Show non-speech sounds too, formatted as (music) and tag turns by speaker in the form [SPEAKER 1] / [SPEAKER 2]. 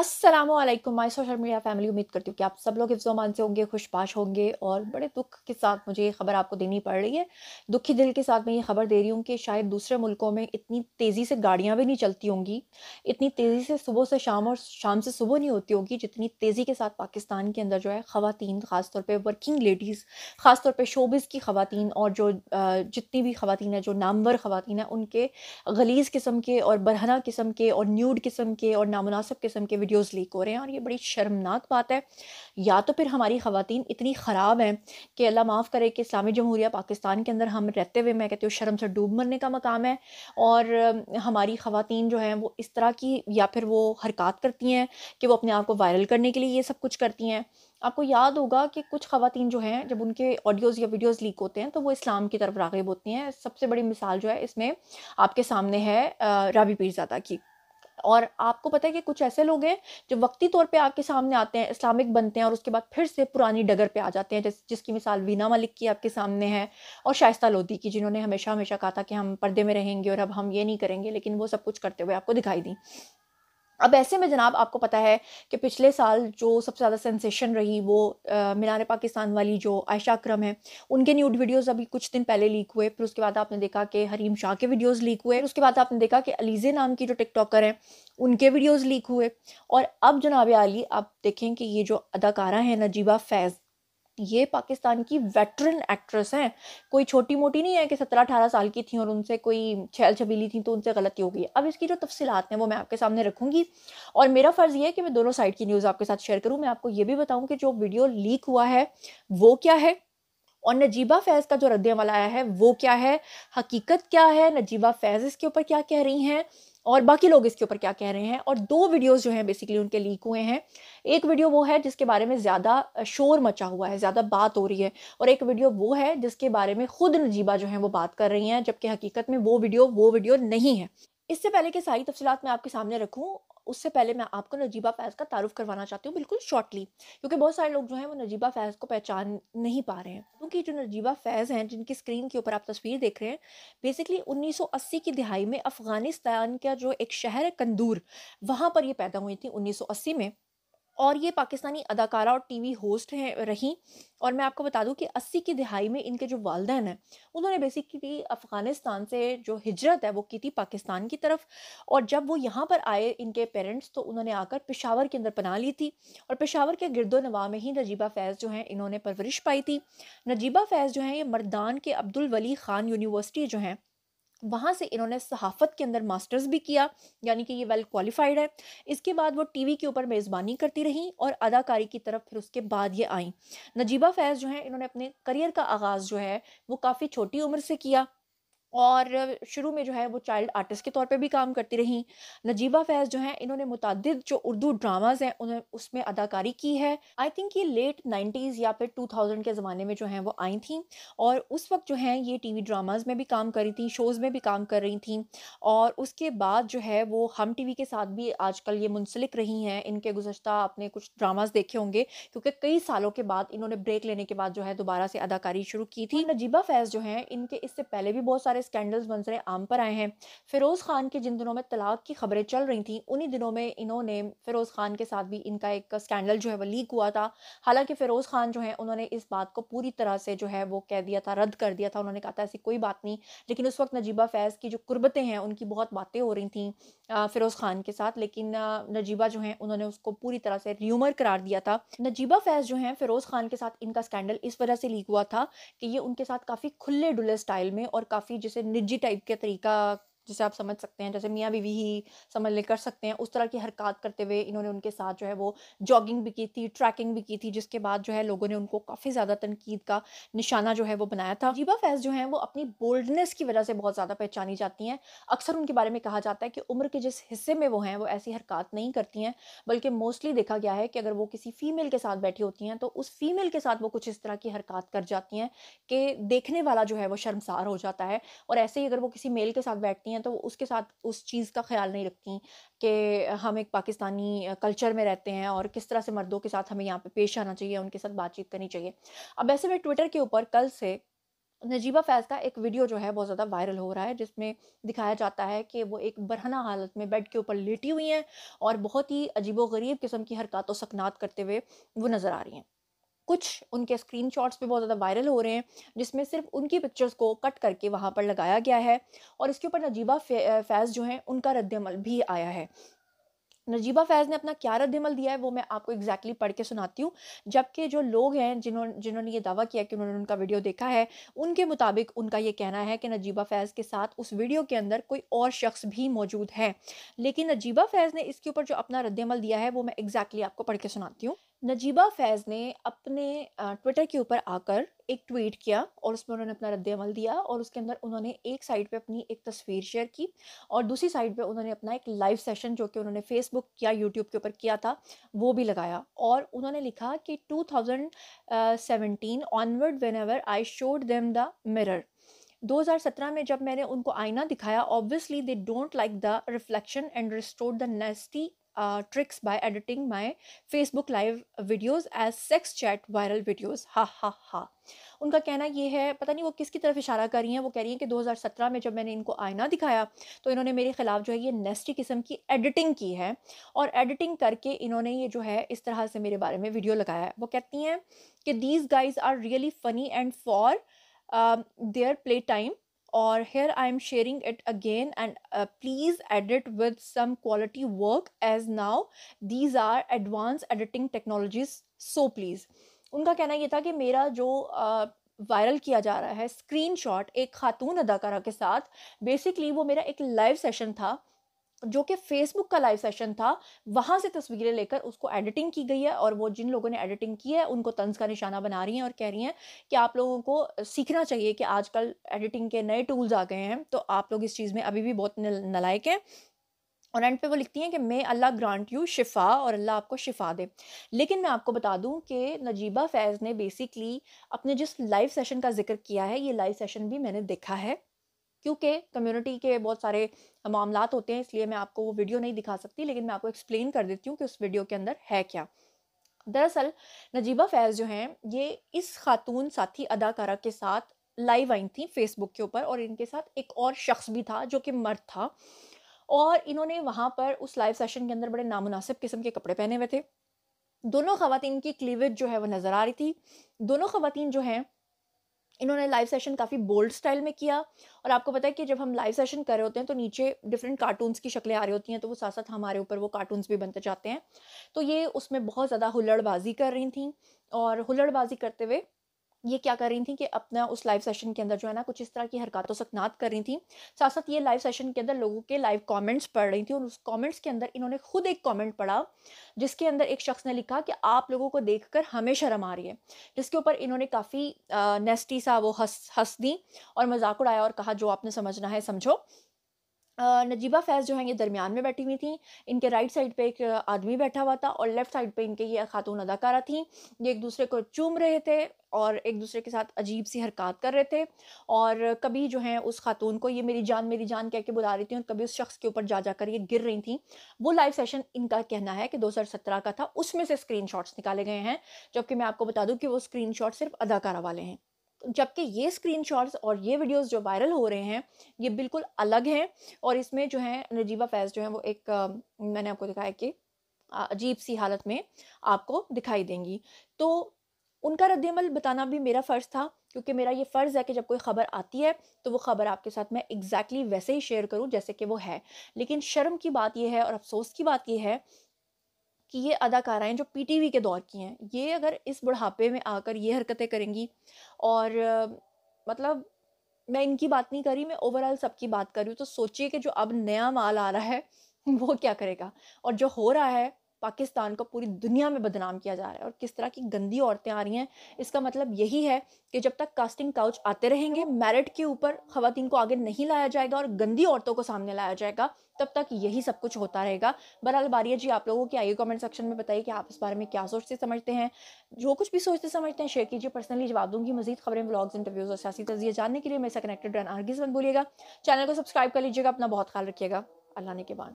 [SPEAKER 1] Aslam my social media family उम्मीद करती हूँ कि आप सब लोग हिफ्जोमान से होंगे खुशबाश होंगे और बड़े दुख के साथ मुझे ये खबर आपको देनी पड़ रही है दुखी दिल के साथ मैं ये खबर दे रही हूँ कि शायद दूसरे मुल्कों में इतनी तेज़ी से गाड़ियाँ भी नहीं चलती होंगी इतनी तेज़ी से सुबह से शाम और शाम से सुबह नहीं होती होगी जितनी तेज़ी के साथ पाकिस्तान के अंदर जो है ख़वान ख़ासतौर पर वर्किंग लेडीज़ ख़ासतौर पर शोबिस की खातन और जो जितनी भी खातन है जो नामवर खातन है उनके गलीज़ किस्म के और बरहना किस्म के और न्यूड किस्म के और नामनासब किस्म के वीडियोस लीक हो रहे हैं और ये बड़ी शर्मनाक बात है या तो फिर हमारी खातन इतनी ख़राब हैं कि अल्लाह माफ़ करे कि इस्लामी जमहूरिया पाकिस्तान के अंदर हम रहते हुए मैं कहती हूँ शर्म से डूब मरने का मकाम है और हमारी खातन जो हैं वो इस तरह की या फिर वो हरकत करती हैं कि वो अपने आप को वायरल करने के लिए ये सब कुछ करती हैं आपको याद होगा कि कुछ खातन जो हैं जब उनके ऑडियोज़ या वीडियोज़ लीक होते हैं तो वो इस्लाम की तरफ रागब होती हैं सबसे बड़ी मिसाल जो है इसमें आपके सामने है राबी पीरजादा की और आपको पता है कि कुछ ऐसे लोग हैं जो वक्ती तौर पे आपके सामने आते हैं इस्लामिक बनते हैं और उसके बाद फिर से पुरानी डगर पे आ जाते हैं जैसे जिसकी मिसाल वीना मलिक की आपके सामने है और शाइस्ता लोधी की जिन्होंने हमेशा हमेशा कहा था कि हम पर्दे में रहेंगे और अब हम ये नहीं करेंगे लेकिन वो सब कुछ करते हुए आपको दिखाई दी अब ऐसे में जनाब आपको पता है कि पिछले साल जो सबसे ज़्यादा सेंसेशन रही वो मीनार पाकिस्तान वाली जो आयशा अक्रम है उनके न्यूड वीडियोस अभी कुछ दिन पहले लीक हुए फिर उसके बाद आपने देखा कि हरीम शाह के वीडियोस लीक हुए उसके बाद आपने देखा कि अलीज़े नाम की जो टिकटॉकर हैं उनके वीडियोज़ लीक हुए और अब जनाब आली आप देखें कि ये जो अदाकारा हैं नजीबा फैज़ ये पाकिस्तान की वेटरन एक्ट्रेस हैं कोई छोटी मोटी नहीं है कि सत्रह अठारह साल की थी और उनसे कोई छैल छबीली थी तो उनसे गलती हो गई अब इसकी जो तफसीलात हैं वो मैं आपके सामने रखूँगी और मेरा फ़र्ज़ ये है कि मैं दोनों साइड की न्यूज़ आपके साथ शेयर करूँ मैं आपको ये भी बताऊँ कि जो वीडियो लीक हुआ है वो क्या है और नजीबा फैज़ का जो रद्द आया है वो क्या है हकीकत क्या है नजीबा फैज़ इसके ऊपर क्या कह रही हैं और बाकी लोग इसके ऊपर क्या कह रहे हैं और दो वीडियोस जो हैं बेसिकली उनके लीक हुए हैं एक वीडियो वो है जिसके बारे में ज़्यादा शोर मचा हुआ है ज़्यादा बात हो रही है और एक वीडियो वो है जिसके बारे में खुद नजीबा जो है वो बात कर रही हैं जबकि हकीकत में वो वीडियो वो वीडियो नहीं है इससे पहले के सारी तफसीत मैं आपके सामने रखूँ उससे पहले मैं आपको नजीबा फैज़ का तारुफ करवाना चाहती हूँ बिल्कुल शॉर्टली क्योंकि बहुत सारे लोग जो हैं वो नजीबा फैज़ को पहचान नहीं पा रहे हैं क्योंकि जो नजीबा फैज़ हैं जिनकी स्क्रीन के ऊपर आप तस्वीर देख रहे हैं बेसिकली अस्सी की दिहाई में अफ़गानिस्तान का जो एक शहर है कंदूर वहाँ पर ये पैदा हुई थी अस्सी में और ये पाकिस्तानी अदाकारा और टीवी होस्ट हैं रहीं और मैं आपको बता दूं कि अस्सी की दिहाई में इनके जो वालदेन हैं उन्होंने बेसिकली अफ़गानिस्तान से जो हिजरत है वो की थी पाकिस्तान की तरफ और जब वो यहाँ पर आए इनके पेरेंट्स तो उन्होंने आकर पेशावर के अंदर पना ली थी और पेशावर के गिरदो नवा में ही नजीबा फैज़ जो हैं इन्होंने परवरिश पाई थी नजीबा फैज़ जो हैं ये मर्दान के अब्दुल वली ख़ान यूनिवर्सिटी जो हैं वहाँ से इन्होंने सहाफ़त के अंदर मास्टर्स भी किया यानी कि ये वेल क्वालिफाइड है इसके बाद वो टीवी के ऊपर मेज़बानी करती रहीं और अदाकारी की तरफ फिर उसके बाद ये आईं नजीबा फैज़ जो हैं इन्होंने अपने करियर का आगाज़ जो है वो काफ़ी छोटी उम्र से किया और शुरू में जो है वो चाइल्ड आर्टिस्ट के तौर पे भी काम करती रहीं नजीबा फैज़ जो हैं इन्होंने मुतद जो उर्दू ड्रामाज हैं उन्हें उसमें अदाकारी की है आई थिंक ये लेट नाइन्टीज़ या फिर टू थाउजेंड के ज़माने में जो हैं वो आई थी और उस वक्त जो हैं ये टी वी ड्रामाज में भी काम कर रही थी शोज़ में भी काम कर रही थी और उसके बाद जो है वो हम टी वी के साथ भी आजकल ये मुंसलिक रही हैं इनके गुजशत आपने कुछ ड्रामाज देखे होंगे क्योंकि कई सालों के बाद इन्होंने ब्रेक लेने के बाद जो है दोबारा से अदाकारी शुरू की थी नजीबा फैज़ जो हैं इनके इससे पहले भी बहुत सारे स्कैंडल्स मंजर आम पर आए हैं फ़िरोज़ ख़ान के जिन दिनों में तलाक की खबरें चल रही थी उन्हीं दिनों में इन्होंने फ़िरोज़ ख़ान के साथ भी इनका एक स्कैंडल जो है वो लीक हुआ था हालांकि फ़िरोज़ ख़ान जो है उन्होंने इस बात को पूरी तरह से जो है वो कह दिया था रद्द कर दिया था उन्होंने कहा था ऐसी कोई बात नहीं लेकिन उस वक्त नजीबा फैज़ की जो कुर्बतें हैं उनकी बहुत बातें हो रही थी फ़िरोज़ ख़ान के साथ लेकिन नजीबा जो है उन्होंने उसको पूरी तरह से र्यूमर करार दिया था नजीबा फैज़ जो है फ़िरोज़ ख़ान के साथ इनका स्कैंडल इस वजह से लीक हुआ था कि ये उनके साथ काफ़ी खुले डुले स्टाइल में और काफ़ी जिस जैसे निजी टाइप का तरीका जिसे आप समझ सकते हैं जैसे मियाँ बीवी ही समझ ले कर सकते हैं उस तरह की हरकत करते हुए इन्होंने उनके साथ जो है वो जॉगिंग भी की थी ट्रैकिंग भी की थी जिसके बाद जो है लोगों ने उनको काफ़ी ज़्यादा तनकीद का निशाना जो है वो बनाया था जीबा फैज जो है वो अपनी बोल्डनेस की वजह से बहुत ज़्यादा पहचानी जाती हैं अक्सर उनके बारे में कहा जाता है कि उम्र के जिस हिस्से में वो हैं वो ऐसी हरकत नहीं करती हैं बल्कि मोस्टली देखा गया है कि अगर वो किसी फीमेल के साथ बैठी होती हैं तो उस फीमेल के साथ वो कुछ इस तरह की हरकत कर जाती हैं कि देखने वाला जो है वो शर्मसार हो जाता है और ऐसे ही अगर वो किसी मेल के साथ बैठती हैं हैं तो उसके साथ उस चीज़ का ख्याल नहीं रखती कि हम एक पाकिस्तानी कल्चर में रहते हैं और किस तरह से मर्दों के साथ हमें यहाँ पे पेश आना चाहिए उनके साथ बातचीत करनी चाहिए अब ऐसे में ट्विटर के ऊपर कल से नजीबा फैज़ का एक वीडियो जो है बहुत ज़्यादा वायरल हो रहा है जिसमें दिखाया जाता है कि वो एक बरहना हालत में बेड के ऊपर लेटी हुई हैं और बहुत ही अजीबो गरीब किस्म की हरकत सकनात करते हुए वो नज़र आ रही हैं कुछ उनके स्क्रीन पे बहुत ज़्यादा वायरल हो रहे हैं जिसमें सिर्फ उनकी पिक्चर्स को कट करके वहाँ पर लगाया गया है और इसके ऊपर नजीबा फैज़ जो हैं उनका रद्दमल भी आया है नजीबा फैज़ ने अपना क्या रद्दमल दिया है वो मैं आपको एग्जैक्टली exactly पढ़ के सुनाती हूँ जबकि जो लोग हैं जिन्होंने जिन्होंने ये दावा किया कि उन्होंने उनका वीडियो देखा है उनके मुताबिक उनका ये कहना है कि नजीबा फैज़ के साथ उस वीडियो के अंदर कोई और शख्स भी मौजूद है लेकिन नजीबा फैज़ ने इसके ऊपर जो अपना रद्दमल दिया है वो मैं एग्जैक्टली exactly आपको पढ़ के सुनाती हूँ नजीबा फैज़ ने अपने ट्विटर के ऊपर आकर एक ट्वीट किया और उसमें उन्होंने अपना रद्दमल दिया और उसके अंदर उन्होंने एक साइड पे अपनी एक तस्वीर शेयर की और दूसरी साइड पे उन्होंने अपना एक लाइव सेशन जो कि उन्होंने फेसबुक या यूट्यूब के ऊपर किया था वो भी लगाया और उन्होंने लिखा कि two thousand seventeen onward whenever I showed them the mirror 2017 में जब मैंने उनको आईना दिखाया obviously they don't like the reflection and restore the nasty uh, tricks by editing my Facebook live videos as sex chat viral videos. Ha ha ha. उनका कहना ये है पता नहीं वो किसकी तरफ इशारा कर रही हैं वो कह रही हैं कि 2017 में जब मैंने इनको आईना दिखाया तो इन्होंने मेरे ख़िलाफ़ जो है ये नेस्टी किस्म की एडिटिंग की है और एडिटिंग करके इन्होंने ये जो है इस तरह से मेरे बारे में वीडियो लगाया है वो कहती हैं कि these guys are really funny and for their play time or here I am sharing it again and uh, please edit with some quality work as now these are advanced editing technologies so please उनका कहना ये था कि मेरा जो uh, viral किया जा रहा है स्क्रीनशॉट एक खातून अदाकारा के साथ बेसिकली वो मेरा एक लाइव सेशन था जो कि फेसबुक का लाइव सेशन था वहां से तस्वीरें लेकर उसको एडिटिंग की गई है और वो जिन लोगों ने एडिटिंग की है उनको तंज का निशाना बना रही हैं और कह रही हैं कि आप लोगों को सीखना चाहिए कि आजकल एडिटिंग के नए टूल्स आ गए हैं तो आप लोग इस चीज़ में अभी भी बहुत नलायक हैं और एंड पे वो लिखती हैं कि मैं अल्लाह ग्रांट यू शिफा और अल्लाह आपको शिफा दे लेकिन मैं आपको बता दूं कि नजीबा फैज़ ने बेसिकली अपने जिस लाइव सेशन का जिक्र किया है ये लाइव सेशन भी मैंने देखा है क्योंकि कम्युनिटी के बहुत सारे मामला होते हैं इसलिए मैं आपको वो वीडियो नहीं दिखा सकती लेकिन मैं आपको एक्सप्लेन कर देती हूँ कि उस वीडियो के अंदर है क्या दरअसल नजीबा फैज़ जो हैं ये इस खातून साथी अदाकारा के साथ लाइव आई थी फेसबुक के ऊपर और इनके साथ एक और शख्स भी था जो कि मर्द था और इन्होंने वहाँ पर उस लाइव सेशन के अंदर बड़े नामनासिब किस्म के कपड़े पहने हुए थे दोनों खातन की क्लीवेज जो है वो नज़र आ रही थी दोनों खातन जो हैं इन्होंने लाइव सेशन काफ़ी बोल्ड स्टाइल में किया और आपको पता है कि जब हम लाइव सेशन कर रहे होते हैं तो नीचे डिफरेंट कार्टून्स की शक्लें आ रही होती हैं तो वो साथ साथ हमारे ऊपर वो कार्टून्स भी बनते जाते हैं तो ये उसमें बहुत ज़्यादा हुल्लड़बाजी कर रही थी और हुल्लड़बाजी करते हुए ये क्या कर रही थी कि अपना उस लाइव सेशन के अंदर जो है ना कुछ इस तरह की हरकतों सकनात कर रही थी साथ साथ ये लाइव सेशन के अंदर लोगों के लाइव कमेंट्स पढ़ रही थी और उस कमेंट्स के अंदर इन्होंने खुद एक कमेंट पढ़ा जिसके अंदर एक शख्स ने लिखा कि आप लोगों को देखकर हमें शर्म आ रही है जिसके ऊपर इन्होंने काफ़ी नेस्टी सा वो हंस हंस दी और मजाक उड़ाया और कहा जो आपने समझना है समझो नजीबा फैज़ जो हैं ये दरमियान में बैठी हुई थी इनके राइट साइड पे एक आदमी बैठा हुआ था और लेफ़्ट साइड पे इनके ये खातून अदाकारा थी ये एक दूसरे को चूम रहे थे और एक दूसरे के साथ अजीब सी हरकत कर रहे थे और कभी जो है उस खातून को ये मेरी जान मेरी जान कह के बुला रही थी और कभी उस शख्स के ऊपर जा जाकर ये गिर रही थी वो लाइव सेशन इनका कहना है कि सत्रह का था उसमें से शॉट्स निकाले गए हैं जबकि मैं आपको बता दूँ कि वो शॉट सिर्फ अदाकारा वाले हैं जबकि ये स्क्रीनशॉट्स और ये वीडियोस जो वायरल हो रहे हैं ये बिल्कुल अलग हैं और इसमें जो है नजीबा फैज़ जो है वो एक मैंने आपको दिखाया कि अजीब सी हालत में आपको दिखाई देंगी तो उनका रद्दमल बताना भी मेरा फ़र्ज़ था क्योंकि मेरा ये फ़र्ज़ है कि जब कोई ख़बर आती है तो वो ख़बर आपके साथ मैं एग्जैक्टली exactly वैसे ही शेयर करूँ जैसे कि वो है लेकिन शर्म की बात यह है और अफसोस की बात यह है कि ये अदाकाराएँ जो पीटीवी के दौर की हैं ये अगर इस बुढ़ापे में आकर ये हरकतें करेंगी और मतलब मैं इनकी बात नहीं करी मैं ओवरऑल सबकी बात कर रही हूँ तो सोचिए कि जो अब नया माल आ रहा है (laughs) वो क्या करेगा और जो हो रहा है पाकिस्तान को पूरी दुनिया में बदनाम किया जा रहा है और किस तरह की गंदी औरतें आ रही हैं इसका मतलब यही है कि जब तक कास्टिंग काउच आते रहेंगे मेरिट के ऊपर खातन को आगे नहीं लाया जाएगा और गंदी औरतों को सामने लाया जाएगा तब तक यही सब कुछ होता रहेगा बरहाल बारिया जी आप लोगों की आइए कमेंट सेक्शन में बताइए कि आप इस बारे में क्या सोचते समझते हैं जो कुछ भी सोचते समझते हैं शेयर कीजिए पर्सनली जवाब दूंगी मजीद खबरें ब्लॉग्स इंटरव्यूज और सियासी तजिए जानने के लिए मेरे कनेक्टेड रहना आर्गिज मत भूलिएगा चैनल को सब्सक्राइब कर लीजिएगा अपना बहुत ख्याल रखिएगा अल्लाह ने के बाद